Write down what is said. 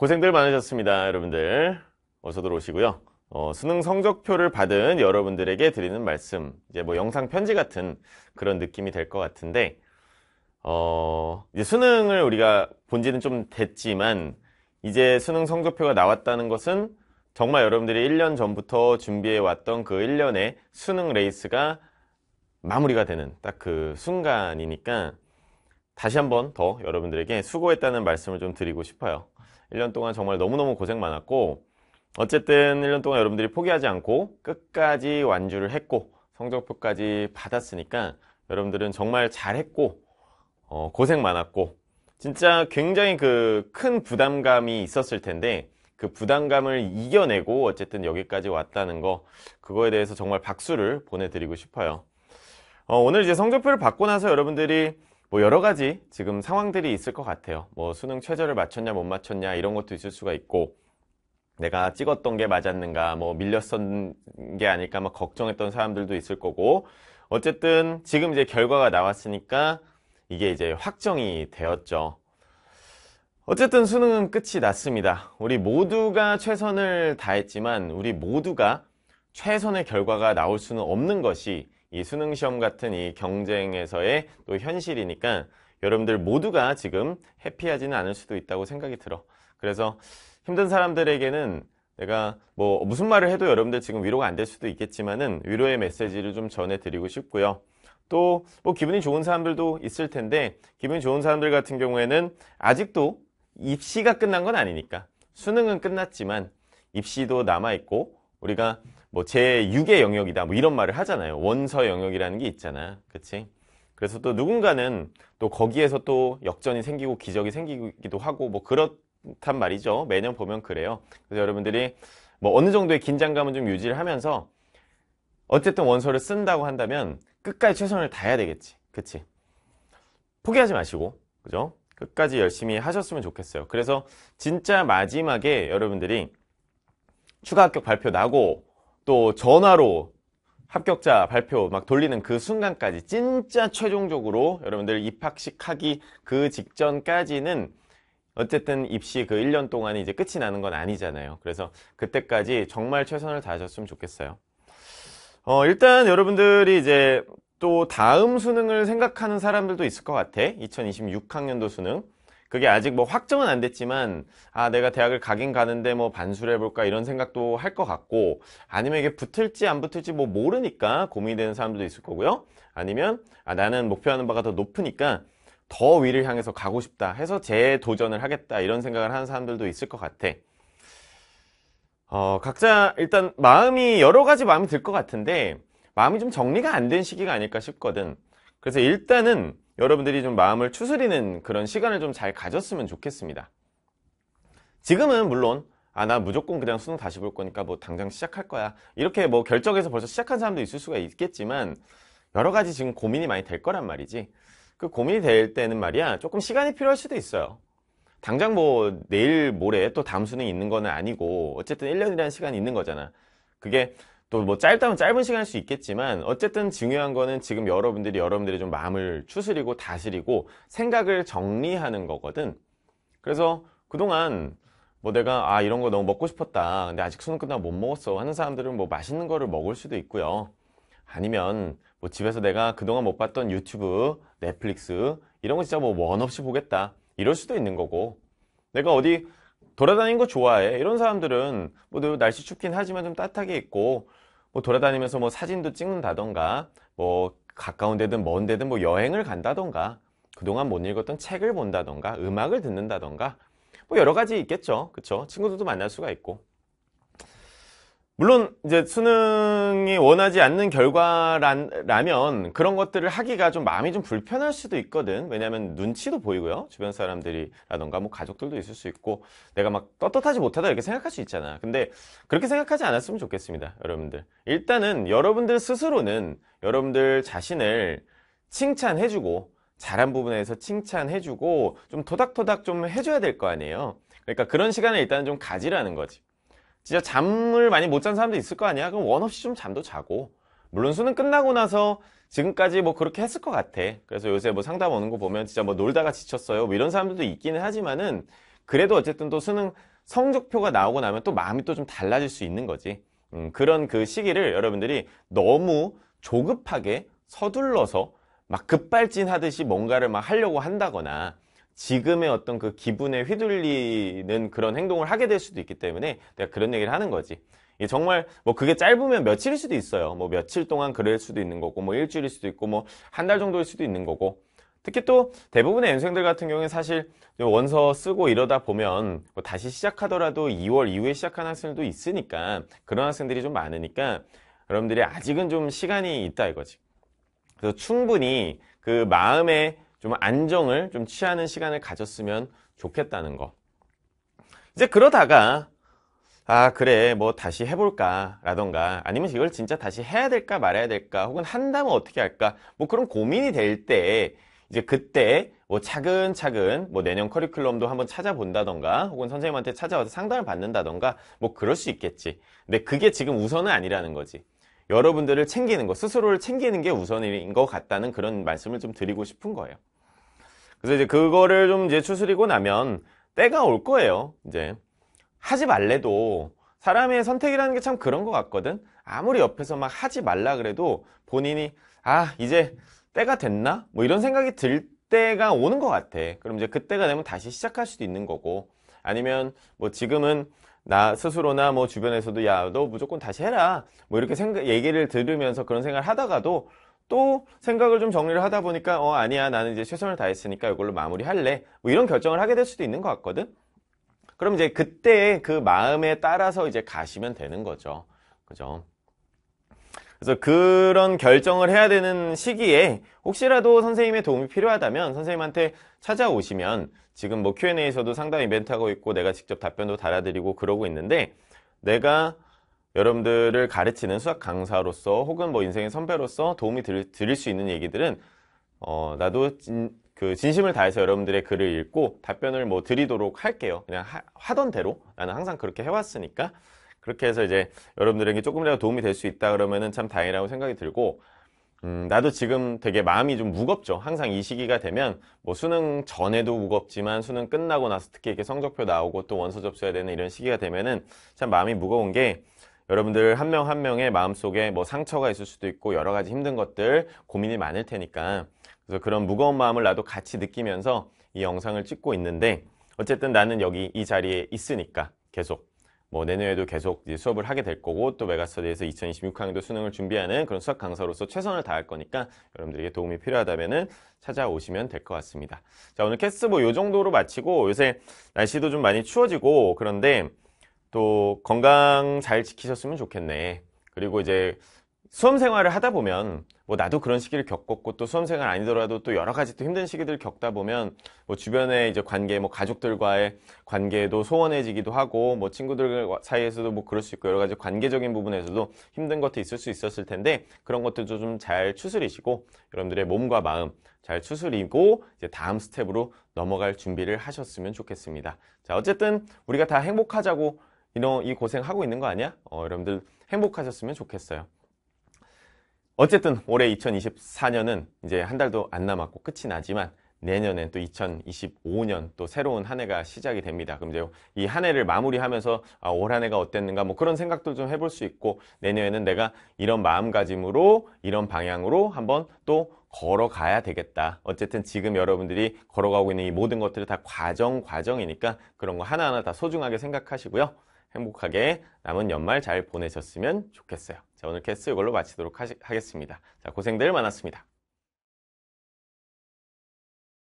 고생들 많으셨습니다. 여러분들 어서 들어오시고요. 어, 수능 성적표를 받은 여러분들에게 드리는 말씀 이제 뭐 영상 편지 같은 그런 느낌이 될 것 같은데 어, 이제 수능을 우리가 본 지는 좀 됐지만 이제 수능 성적표가 나왔다는 것은 정말 여러분들이 1년 전부터 준비해 왔던 그 1년의 수능 레이스가 마무리가 되는 딱 그 순간이니까 다시 한 번 더 여러분들에게 수고했다는 말씀을 좀 드리고 싶어요. 1년 동안 정말 너무너무 고생 많았고 어쨌든 1년 동안 여러분들이 포기하지 않고 끝까지 완주를 했고 성적표까지 받았으니까 여러분들은 정말 잘했고 어, 고생 많았고 진짜 굉장히 그 큰 부담감이 있었을 텐데 그 부담감을 이겨내고 어쨌든 여기까지 왔다는 거 그거에 대해서 정말 박수를 보내드리고 싶어요 어, 오늘 이제 성적표를 받고 나서 여러분들이 뭐 여러 가지 지금 상황들이 있을 것 같아요. 뭐 수능 최저를 맞췄냐 못 맞췄냐 이런 것도 있을 수가 있고 내가 찍었던 게 맞았는가 뭐 밀렸던 게 아닐까 막 걱정했던 사람들도 있을 거고 어쨌든 지금 이제 결과가 나왔으니까 이게 이제 확정이 되었죠. 어쨌든 수능은 끝이 났습니다. 우리 모두가 최선을 다했지만 우리 모두가 최선의 결과가 나올 수는 없는 것이 이 수능 시험 같은 이 경쟁에서의 또 현실이니까 여러분들 모두가 지금 해피하지는 않을 수도 있다고 생각이 들어. 그래서 힘든 사람들에게는 내가 뭐 무슨 말을 해도 여러분들 지금 위로가 안 될 수도 있겠지만은 위로의 메시지를 좀 전해드리고 싶고요. 또 뭐 기분이 좋은 사람들도 있을 텐데 기분이 좋은 사람들 같은 경우에는 아직도 입시가 끝난 건 아니니까 수능은 끝났지만 입시도 남아 있고 우리가 뭐 제6의 영역이다 뭐 이런 말을 하잖아요 원서 영역이라는 게 있잖아 그치 그래서 또 누군가는 또 거기에서 또 역전이 생기고 기적이 생기기도 하고 뭐 그렇단 말이죠 매년 보면 그래요 그래서 여러분들이 뭐 어느 정도의 긴장감은 좀 유지를 하면서 어쨌든 원서를 쓴다고 한다면 끝까지 최선을 다해야 되겠지 그치 포기하지 마시고 그죠 끝까지 열심히 하셨으면 좋겠어요 그래서 진짜 마지막에 여러분들이 추가 합격 발표 나고 또 전화로 합격자 발표 막 돌리는 그 순간까지 진짜 최종적으로 여러분들 입학식 하기 그 직전까지는 어쨌든 입시 그 1년 동안이 이제 끝이 나는 건 아니잖아요. 그래서 그때까지 정말 최선을 다하셨으면 좋겠어요. 어, 일단 여러분들이 이제 또 다음 수능을 생각하는 사람들도 있을 것 같아. 2026학년도 수능. 그게 아직 뭐 확정은 안 됐지만 아 내가 대학을 가긴 가는데 뭐 반수를 해볼까 이런 생각도 할 것 같고 아니면 이게 붙을지 안 붙을지 뭐 모르니까 고민이 되는 사람들도 있을 거고요 아니면 아 나는 목표하는 바가 더 높으니까 더 위를 향해서 가고 싶다 해서 재도전을 하겠다 이런 생각을 하는 사람들도 있을 것 같아 어, 각자 일단 마음이 여러 가지 마음이 들 것 같은데 마음이 좀 정리가 안 된 시기가 아닐까 싶거든 그래서 일단은 여러분들이 좀 마음을 추스리는 그런 시간을 좀 잘 가졌으면 좋겠습니다. 지금은 물론 아 나 무조건 그냥 수능 다시 볼 거니까 뭐 당장 시작할 거야 이렇게 뭐 결정해서 벌써 시작한 사람도 있을 수가 있겠지만 여러 가지 지금 고민이 많이 될 거란 말이지 그 고민이 될 때는 말이야 조금 시간이 필요할 수도 있어요 당장 뭐 내일 모레 또 다음 수능 있는 거는 아니고 어쨌든 1년이라는 시간이 있는 거잖아 그게 또뭐 짧다면 짧은 시간일 수 있겠지만 어쨌든 중요한 거는 지금 여러분들이 여러분들이 좀 마음을 추스리고 다스리고 생각을 정리하는 거거든 그래서 그동안 뭐 내가 아 이런 거 너무 먹고 싶었다 근데 아직 수능 끝나고 못 먹었어 하는 사람들은 뭐 맛있는 거를 먹을 수도 있고요 아니면 뭐 집에서 내가 그동안 못 봤던 유튜브 넷플릭스 이런 거 진짜 뭐 원 없이 보겠다 이럴 수도 있는 거고 내가 어디 돌아다니는 거 좋아해 이런 사람들은 뭐 날씨 춥긴 하지만 좀 따뜻하게 입고 뭐 돌아다니면서 뭐 사진도 찍는다던가 뭐 가까운 데든 먼 데든 뭐 여행을 간다던가 그동안 못 읽었던 책을 본다던가 음악을 듣는다던가 뭐 여러 가지 있겠죠 그쵸 친구들도 만날 수가 있고 물론 이제 수능이 원하지 않는 결과라면 그런 것들을 하기가 좀 마음이 좀 불편할 수도 있거든 왜냐하면 눈치도 보이고요 주변 사람들이라던가 뭐 가족들도 있을 수 있고 내가 막 떳떳하지 못하다 이렇게 생각할 수 있잖아 근데 그렇게 생각하지 않았으면 좋겠습니다 여러분들 일단은 여러분들 스스로는 여러분들 자신을 칭찬해주고 잘한 부분에서 칭찬해주고 좀 토닥토닥 좀 해줘야 될 거 아니에요 그러니까 그런 시간을 일단 은좀 가지라는 거지 진짜 잠을 많이 못 잔 사람도 있을 거 아니야? 그럼 원 없이 좀 잠도 자고. 물론 수능 끝나고 나서 지금까지 뭐 그렇게 했을 것 같아. 그래서 요새 뭐 상담 오는 거 보면 진짜 뭐 놀다가 지쳤어요. 뭐 이런 사람들도 있기는 하지만은 그래도 어쨌든 또 수능 성적표가 나오고 나면 또 마음이 또 좀 달라질 수 있는 거지. 음, 그런 그 시기를 여러분들이 너무 조급하게 서둘러서 막 급발진하듯이 뭔가를 막 하려고 한다거나 지금의 어떤 그 기분에 휘둘리는 그런 행동을 하게 될 수도 있기 때문에 내가 그런 얘기를 하는 거지. 정말 뭐 그게 짧으면 며칠일 수도 있어요. 뭐 며칠 동안 그럴 수도 있는 거고 뭐 일주일일 수도 있고 뭐 한 달 정도일 수도 있는 거고 특히 또 대부분의 연생들 같은 경우는 사실 원서 쓰고 이러다 보면 뭐 다시 시작하더라도 2월 이후에 시작한 학생들도 있으니까 그런 학생들이 좀 많으니까 여러분들이 아직은 좀 시간이 있다 이거지. 그래서 충분히 그 마음에 좀 안정을 좀 취하는 시간을 가졌으면 좋겠다는 거. 이제 그러다가 아 그래 뭐 다시 해볼까 라던가 아니면 이걸 진짜 다시 해야 될까 말아야 될까 혹은 한다면 어떻게 할까 뭐 그런 고민이 될 때 이제 그때 뭐 차근차근 뭐 내년 커리큘럼도 한번 찾아본다던가 혹은 선생님한테 찾아와서 상담을 받는다던가 뭐 그럴 수 있겠지 근데 그게 지금 우선은 아니라는 거지 여러분들을 챙기는 것, 스스로를 챙기는 게 우선인 것 같다는 그런 말씀을 좀 드리고 싶은 거예요. 그래서 이제 그거를 좀 이제 추스리고 나면 때가 올 거예요. 이제 하지 말래도 사람의 선택이라는 게 참 그런 것 같거든. 아무리 옆에서 막 하지 말라 그래도 본인이 아 이제 때가 됐나? 뭐 이런 생각이 들 때가 오는 것 같아. 그럼 이제 그때가 되면 다시 시작할 수도 있는 거고 아니면 뭐 지금은 나 스스로나 뭐 주변에서도 야 너 무조건 다시 해라 뭐 이렇게 생각 얘기를 들으면서 그런 생각을 하다가도 또 생각을 좀 정리를 하다 보니까 어 아니야 나는 이제 최선을 다했으니까 이걸로 마무리할래 뭐 이런 결정을 하게 될 수도 있는 것 같거든 그럼 이제 그때 그 마음에 따라서 이제 가시면 되는 거죠 그죠 그래서 그런 결정을 해야 되는 시기에 혹시라도 선생님의 도움이 필요하다면 선생님한테 찾아오시면 지금 뭐 Q&A에서도 상담 이벤트 하고 있고 내가 직접 답변도 달아드리고 그러고 있는데 내가 여러분들을 가르치는 수학 강사로서 혹은 뭐 인생의 선배로서 도움이 드릴, 드릴 수 있는 얘기들은 어, 나도 진, 그 진심을 다해서 여러분들의 글을 읽고 답변을 뭐 드리도록 할게요. 그냥 하, 하던 대로 나는 항상 그렇게 해왔으니까 그렇게 해서 이제 여러분들에게 조금이라도 도움이 될 수 있다 그러면은 참 다행이라고 생각이 들고 음, 나도 지금 되게 마음이 좀 무겁죠. 항상 이 시기가 되면 뭐 수능 전에도 무겁지만 수능 끝나고 나서 특히 이렇게 성적표 나오고 또 원서 접수해야 되는 이런 시기가 되면은 참 마음이 무거운 게 여러분들 한 명한 한 명의 마음속에 뭐 상처가 있을 수도 있고 여러 가지 힘든 것들 고민이 많을 테니까 그래서 그런 무거운 마음을 나도 같이 느끼면서 이 영상을 찍고 있는데 어쨌든 나는 여기 이 자리에 있으니까 계속 뭐 내년에도 계속 수업을 하게 될 거고 또 메가스터디에서 2026학년도 수능을 준비하는 그런 수학 강사로서 최선을 다할 거니까 여러분들에게 도움이 필요하다면 찾아오시면 될 것 같습니다. 자 오늘 캐스 트뭐요 정도로 마치고 요새 날씨도 좀 많이 추워지고 그런데 또 건강 잘 지키셨으면 좋겠네. 그리고 이제 수험생활을 하다 보면 뭐 나도 그런 시기를 겪었고 또 수험생활 아니더라도 또 여러 가지 또 힘든 시기들 을 겪다 보면 뭐 주변의 이제 관계 뭐 가족들과의 관계도 소원해지기도 하고 뭐 친구들 사이에서도 뭐 그럴 수 있고 여러 가지 관계적인 부분에서도 힘든 것도 있을 수 있었을 텐데 그런 것들도 좀 잘 추스리시고 여러분들의 몸과 마음 잘 추스리고 이제 다음 스텝으로 넘어갈 준비를 하셨으면 좋겠습니다. 자 어쨌든 우리가 다 행복하자고 이런 이 고생하고 있는 거 아니야? 어, 여러분들 행복하셨으면 좋겠어요. 어쨌든 올해 2024년은 이제 한 달도 안 남았고 끝이 나지만 내년엔 또 2025년 또 새로운 한 해가 시작이 됩니다. 그럼 이제 이 한 해를 마무리하면서 아, 올한 해가 어땠는가 뭐 그런 생각도 좀 해볼 수 있고 내년에는 내가 이런 마음가짐으로 이런 방향으로 한번 또 걸어가야 되겠다. 어쨌든 지금 여러분들이 걸어가고 있는 이 모든 것들이 다 과정 과정이니까 그런 거 하나하나 다 소중하게 생각하시고요. 행복하게 남은 연말 잘 보내셨으면 좋겠어요. 자, 오늘 캐스 트 이걸로 마치도록 하시, 하겠습니다. 자, 고생들 많았습니다.